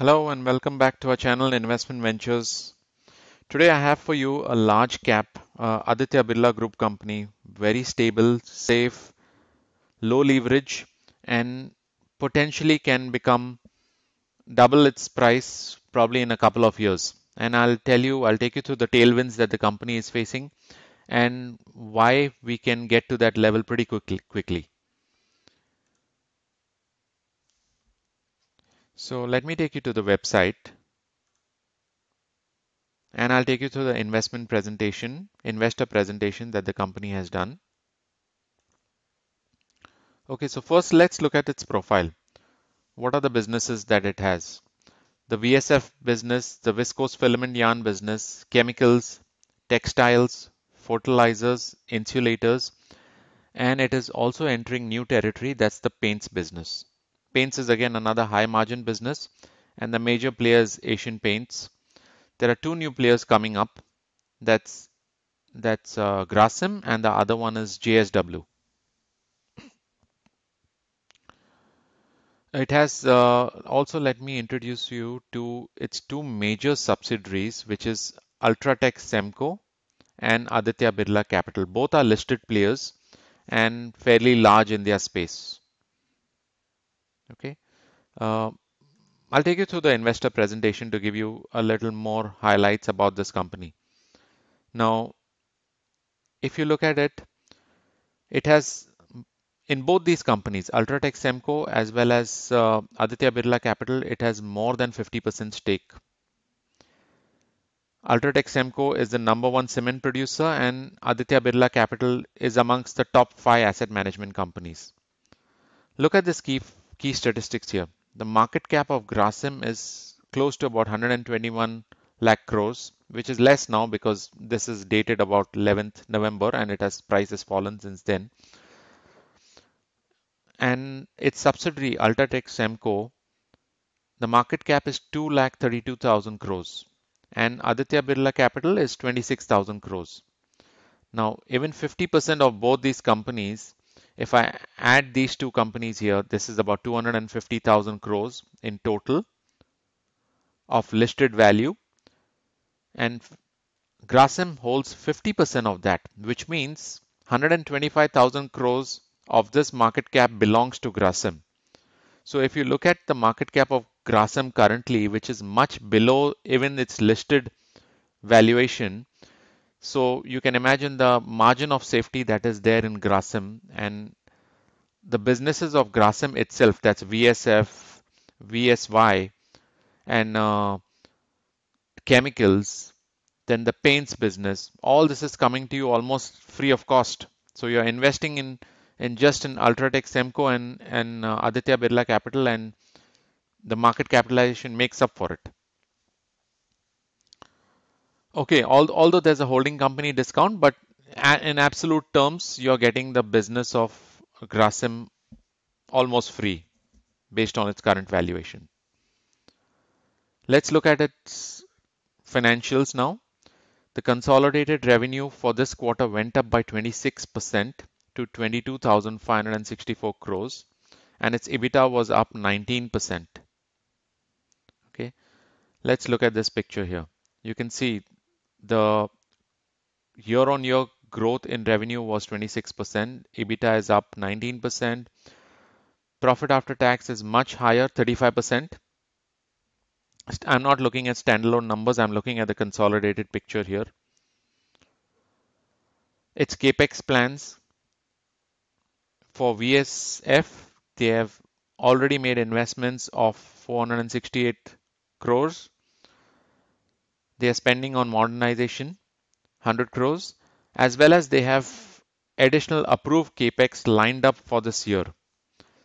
Hello and welcome back to our channel Investment Ventures. Today I have for you a large cap uh, Aditya Birla Group company, very stable, safe, low leverage and potentially can become double its price probably in a couple of years. And I'll tell you, I'll take you through the tailwinds that the company is facing and why we can get to that level pretty quickly. quickly. So let me take you to the website and I'll take you through the investment presentation, investor presentation that the company has done. Okay, so first let's look at its profile. What are the businesses that it has? The VSF business, the viscose filament yarn business, chemicals, textiles, fertilizers, insulators, and it is also entering new territory. That's the paints business. Paints is again another high margin business and the major player is Asian Paints. There are two new players coming up. That's that's uh, Grasim and the other one is JSW. It has uh, also let me introduce you to its two major subsidiaries, which is Ultratech Semco and Aditya Birla Capital. Both are listed players and fairly large in their space. Okay. Uh, I'll take you through the investor presentation to give you a little more highlights about this company. Now, if you look at it, it has in both these companies, Ultratech Semco as well as uh, Aditya Birla Capital, it has more than 50% stake. Ultratech Semco is the number one cement producer and Aditya Birla Capital is amongst the top five asset management companies. Look at this key key statistics here. The market cap of Grasim is close to about 121 lakh crores, which is less now because this is dated about 11th November and it has price has fallen since then. And its subsidiary Ultratech Semco, the market cap is 2 lakh 32,000 crores and Aditya Birla Capital is 26,000 crores. Now, even 50% of both these companies if I add these two companies here, this is about 250,000 crores in total of listed value. And Grasim holds 50% of that, which means 125,000 crores of this market cap belongs to Grasim. So if you look at the market cap of Grasim currently, which is much below even its listed valuation, so you can imagine the margin of safety that is there in Grasim and the businesses of Grasim itself, that's VSF, VSY, and uh, chemicals, then the paints business, all this is coming to you almost free of cost. So you're investing in, in just in Ultratech Semco and, and uh, Aditya Birla Capital and the market capitalization makes up for it. Okay, although there's a holding company discount, but in absolute terms, you're getting the business of Grasim almost free based on its current valuation. Let's look at its financials now. The consolidated revenue for this quarter went up by 26% to 22,564 crores and its EBITDA was up 19%. Okay, let's look at this picture here. You can see the year-on-year growth in revenue was 26%. EBITDA is up 19%. Profit after tax is much higher, 35%. I'm not looking at standalone numbers. I'm looking at the consolidated picture here. Its capex plans for VSF, they have already made investments of 468 crores they are spending on modernization, 100 crores, as well as they have additional approved capex lined up for this year.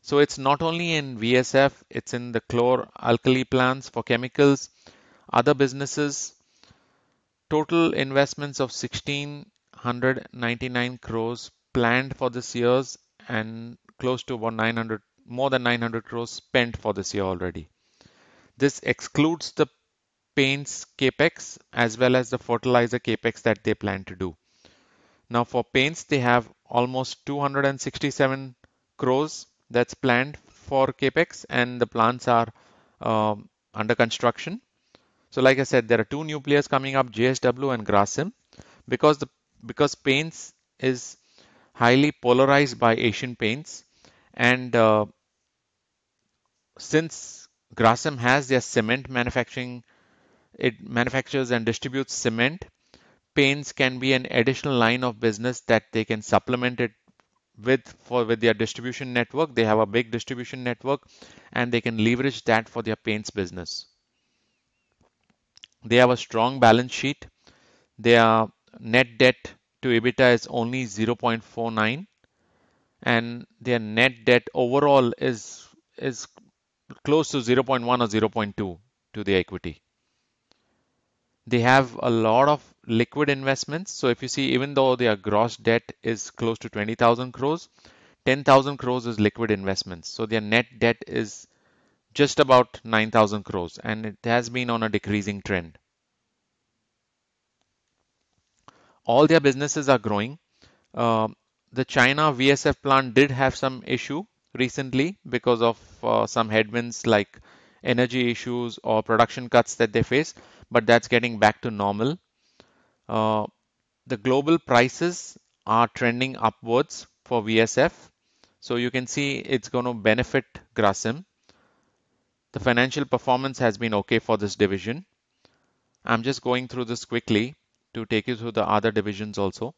So it's not only in VSF, it's in the chlor alkali plants for chemicals, other businesses. Total investments of 1699 crores planned for this year's and close to about 900 more than 900 crores spent for this year already. This excludes the paints capex as well as the fertilizer capex that they plan to do. Now for paints, they have almost 267 crores that's planned for capex and the plants are um, under construction. So like I said, there are two new players coming up, JSW and Grasim. Because the because paints is highly polarized by Asian paints and uh, since Grasim has their cement manufacturing it manufactures and distributes cement. Paints can be an additional line of business that they can supplement it with for with their distribution network. They have a big distribution network and they can leverage that for their paints business. They have a strong balance sheet. Their net debt to EBITDA is only 0.49 and their net debt overall is is close to 0.1 or 0.2 to the equity. They have a lot of liquid investments. So if you see, even though their gross debt is close to 20,000 crores, 10,000 crores is liquid investments. So their net debt is just about 9,000 crores and it has been on a decreasing trend. All their businesses are growing. Uh, the China VSF plant did have some issue recently because of uh, some headwinds like energy issues or production cuts that they face, but that's getting back to normal. Uh, the global prices are trending upwards for VSF. So you can see it's going to benefit Grasim. The financial performance has been okay for this division. I'm just going through this quickly to take you through the other divisions also.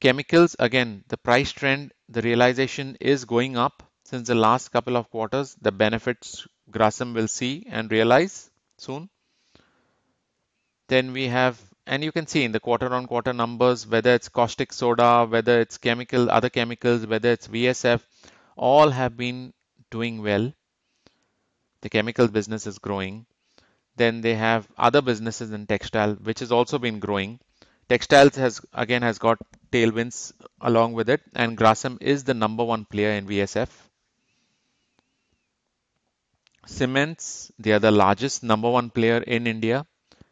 Chemicals, again, the price trend, the realization is going up since the last couple of quarters. The benefits Grasim will see and realize soon. Then we have, and you can see in the quarter on quarter numbers, whether it's caustic soda, whether it's chemical, other chemicals, whether it's VSF, all have been doing well. The chemical business is growing. Then they have other businesses in textile, which has also been growing. Textiles has again has got tailwinds along with it, and Grasim is the number one player in VSF Cements, they are the largest number one player in India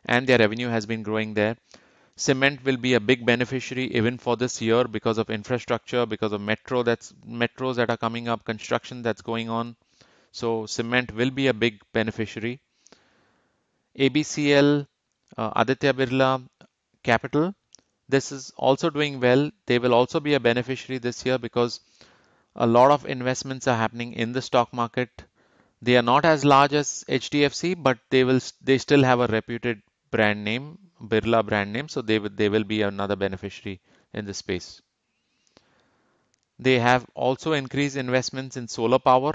and their revenue has been growing there. Cement will be a big beneficiary even for this year because of infrastructure, because of metro that's metros that are coming up, construction that's going on. So cement will be a big beneficiary. ABCL, uh, Aditya Birla Capital, this is also doing well. They will also be a beneficiary this year because a lot of investments are happening in the stock market they are not as large as HDFC, but they will they still have a reputed brand name, Birla brand name, so they will, they will be another beneficiary in this space. They have also increased investments in solar power.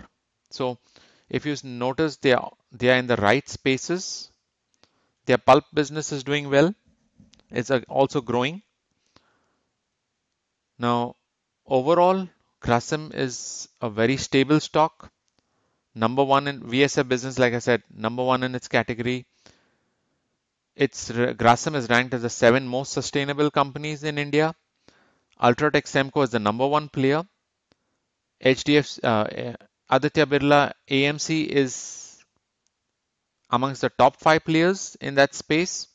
So if you notice, they are, they are in the right spaces. Their pulp business is doing well. It's also growing. Now, overall, Krasim is a very stable stock number one in VSF business, like I said, number one in its category. It's Grasim is ranked as the seven most sustainable companies in India. Ultratech Semco is the number one player. HDF uh, Aditya Birla AMC is amongst the top five players in that space.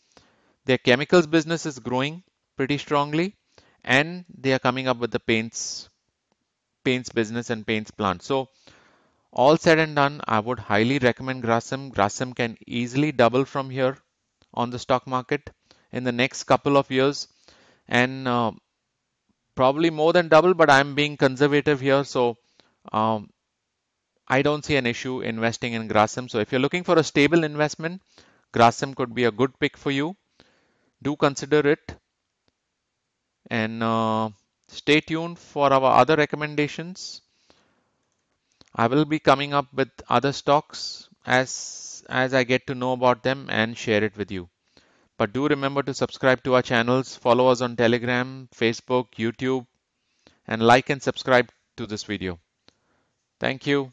Their chemicals business is growing pretty strongly, and they are coming up with the paints paints business and paints plant. So all said and done, I would highly recommend Grasim. Grasim can easily double from here on the stock market in the next couple of years and uh, probably more than double, but I'm being conservative here. So um, I don't see an issue investing in Grasim. So if you're looking for a stable investment, Grasim could be a good pick for you. Do consider it and uh, stay tuned for our other recommendations. I will be coming up with other stocks as as I get to know about them and share it with you. But do remember to subscribe to our channels, follow us on Telegram, Facebook, YouTube, and like and subscribe to this video. Thank you.